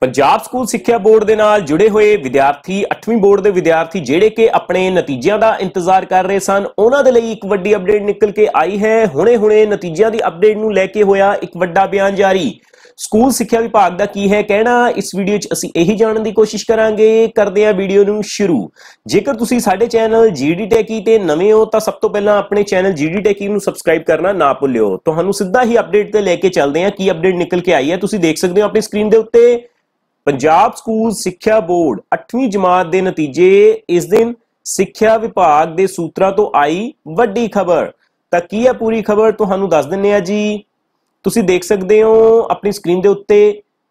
Punjab school ਸਿੱਖਿਆ board ਦੇ ਨਾਲ ਜੁੜੇ ਹੋਏ ਵਿਦਿਆਰਥੀ 8ਵੀਂ ਬੋਰਡ ਦੇ ਵਿਦਿਆਰਥੀ ਜਿਹੜੇ ਕਿ ਆਪਣੇ ਨਤੀਜਿਆਂ ਦਾ ਇੰਤਜ਼ਾਰ ਕਰ ਰਹੇ ਸਨ ਉਹਨਾਂ ਦੇ ਲਈ ਇੱਕ ਵੱਡੀ ਅਪਡੇਟ ਨਿਕਲ ਕੇ ਆਈ ਹੈ ਹੁਣੇ-ਹੁਣੇ ਨਤੀਜਿਆਂ ਦੀ ਅਪਡੇਟ ਨੂੰ ਲੈ ਕੇ ਹੋਇਆ ਇੱਕ ਵੱਡਾ ਬਿਆਨ ਜਾਰੀ ਸਕੂਲ ਸਿੱਖਿਆ ਵਿਭਾਗ ਦਾ ਕੀ ਹੈ ਕਹਿਣਾ ਇਸ ਵੀਡੀਓ 'ਚ ਅਸੀਂ ਇਹੀ ਜਾਣਨ ਦੀ ਕੋਸ਼ਿਸ਼ ਕਰਾਂਗੇ ਕਰਦੇ ਹਾਂ ਵੀਡੀਓ ਨੂੰ ਸ਼ੁਰੂ ਜੇਕਰ ਤੁਸੀਂ ਸਾਡੇ ਚੈਨਲ ਜੀਡੀ ਟੈਕੀ ਤੇ ਨਵੇਂ ਹੋ ਤਾਂ ਸਭ ਤੋਂ ਪਹਿਲਾਂ ਆਪਣੇ ਚੈਨਲ ਜੀਡੀ ਟੈਕੀ ਨੂੰ ਸਬਸਕ੍ਰਾਈਬ ਕਰਨਾ ਨਾ ਭੁੱਲਿਓ ਤੁਹਾਨੂੰ ਸਿੱਧਾ ਹੀ ਅਪਡੇਟ ਤੇ ਲੈ ਕੇ ਚੱਲਦੇ ਹਾਂ ਕੀ ਅਪਡੇਟ ਨਿਕਲ ਕੇ ਆਈ ਹੈ ਤੁਸੀਂ ਦੇਖ ਸਕਦੇ ਹੋ ਆਪਣੀ ਸਕਰੀਨ ਦੇ ਉੱਤੇ ਪੰਜਾਬ ਸਕੂਲ ਸਿੱਖਿਆ ਬੋਰਡ 8ਵੀਂ ਜਮਾਤ ਦੇ ਨਤੀਜੇ ਇਸ ਦਿਨ ਸਿੱਖਿਆ ਵਿਭਾਗ ਦੇ ਸੂਤਰਾਂ ਤੋਂ ਆਈ ਵੱਡੀ ਖਬਰ ਤਾਂ ਕੀ ਹੈ ਪੂਰੀ ਖਬਰ ਤੁਹਾਨੂੰ ਦੱਸ ਦਿੰਨੇ ਆ ਜੀ ਤੁਸੀਂ ਦੇਖ ਸਕਦੇ ਹੋ ਆਪਣੀ ਸਕਰੀਨ ਦੇ ਉੱਤੇ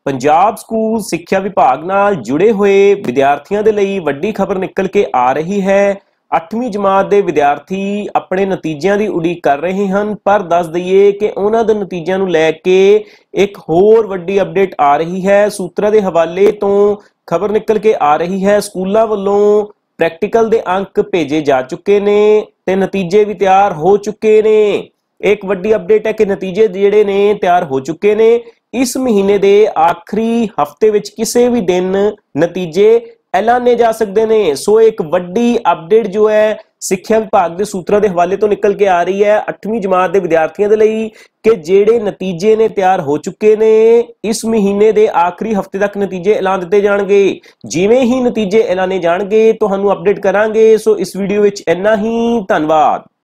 ਪੰਜਾਬ ਸਕੂਲ ਸਿੱਖਿਆ ਵਿਭਾਗ ਨਾਲ ਜੁੜੇ ਹੋਏ ਵਿਦਿਆਰਥੀਆਂ ਦੇ ਲਈ ਵੱਡੀ ਖਬਰ ਨਿਕਲ ਕੇ ਆ ਰਹੀ ਹੈ 8ਵੀਂ ਜਮਾਤ ਦੇ ਵਿਦਿਆਰਥੀ ਆਪਣੇ ਨਤੀਜਿਆਂ ਦੀ ਉਡੀਕ ਕਰ ਰਹੇ ਹਨ ਪਰ ਦੱਸ ਦਈਏ ਕਿ ਉਹਨਾਂ ਦੇ ਨਤੀਜਿਆਂ ਨੂੰ ਲੈ ਕੇ ਇੱਕ ਹੋਰ ਵੱਡੀ ਅਪਡੇਟ ਆ ਰਹੀ ਹੈ ਸੂਤਰਾਂ ਦੇ ਹਵਾਲੇ ਤੋਂ ਖਬਰ ਨਿਕਲ ਕੇ ਆ ਰਹੀ ਹੈ ਸਕੂਲਾਂ ਵੱਲੋਂ ਪ੍ਰੈਕਟੀਕਲ ਦੇ ਅੰਕ ਭੇਜੇ ਜਾ ਚੁੱਕੇ ਨੇ ਤੇ ਨਤੀਜੇ ਵੀ ਤਿਆਰ ਹੋ ਚੁੱਕੇ ਨੇ ਇੱਕ ਵੱਡੀ ਅਪਡੇਟ ਹੈ ਕਿ ਨਤੀਜੇ ਜਿਹੜੇ ਨੇ ਤਿਆਰ ਹੋ ਚੁੱਕੇ ਨੇ ਇਸ ਮਹੀਨੇ ਦੇ ਆਖਰੀ ਹਫਤੇ ਵਿੱਚ ਕਿਸੇ ਵੀ ਦਿਨ ਨਤੀਜੇ ਐਲਾਨੇ ਜਾ ਸਕਦੇ ਨੇ ਸੋ ਇੱਕ ਵੱਡੀ ਅਪਡੇਟ ਜੋ ਹੈ ਸਿੱਖਿਆ ਵਿਭਾਗ ਦੇ ਸੂਤਰਾਂ ਦੇ ਹਵਾਲੇ ਤੋਂ ਨਿਕਲ ਕੇ ਆ ਰਹੀ ਹੈ 8ਵੀਂ ਜਮਾਤ ਦੇ ਵਿਦਿਆਰਥੀਆਂ ਦੇ ਲਈ ਕਿ ਜਿਹੜੇ ਨਤੀਜੇ ਨੇ ਤਿਆਰ ਹੋ ਚੁੱਕੇ ਨੇ ਇਸ ਮਹੀਨੇ ਦੇ ਆਖਰੀ ਹਫਤੇ ਤੱਕ ਨਤੀਜੇ ਐਲਾਨ ਦਿੱਤੇ ਜਾਣਗੇ ਜਿਵੇਂ ਹੀ ਨਤੀਜੇ ਐਲਾਨੇ ਜਾਣਗੇ ਤੁਹਾਨੂੰ ਅਪਡੇਟ ਕਰਾਂਗੇ ਸੋ ਇਸ ਵੀਡੀਓ ਵਿੱਚ ਇੰਨਾ ਹੀ ਧੰਨਵਾਦ